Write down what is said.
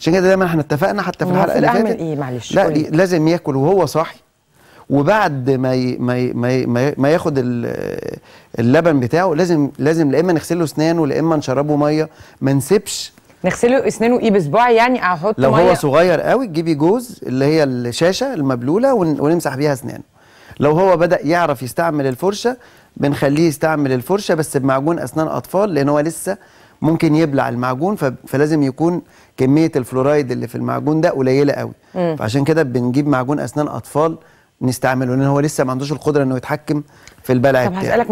عشان كده دايما احنا اتفقنا حتى في الحلقه اللي فاتت ايه معلش لا قولي. لازم ياكل وهو صاحي وبعد ما ي... ما ي... ما, ي... ما ياخد اللبن بتاعه لازم لازم لا اما نغسله اسنانه لا اما نشربه ميه ما نسيبش نغسله اسنانه ايه بصباعي يعني احط لو مية. هو صغير قوي تجيبي جوز اللي هي الشاشه المبلوله ون... ونمسح بيها اسنانه لو هو بدا يعرف يستعمل الفرشه بنخليه يستعمل الفرشه بس بمعجون اسنان اطفال لان هو لسه ممكن يبلع المعجون فلازم يكون كميه الفلورايد اللي في المعجون ده قليله قوي مم. فعشان كده بنجيب معجون اسنان اطفال نستعمله لان هو لسه ما عندوش القدره انه يتحكم في البلع بتاعه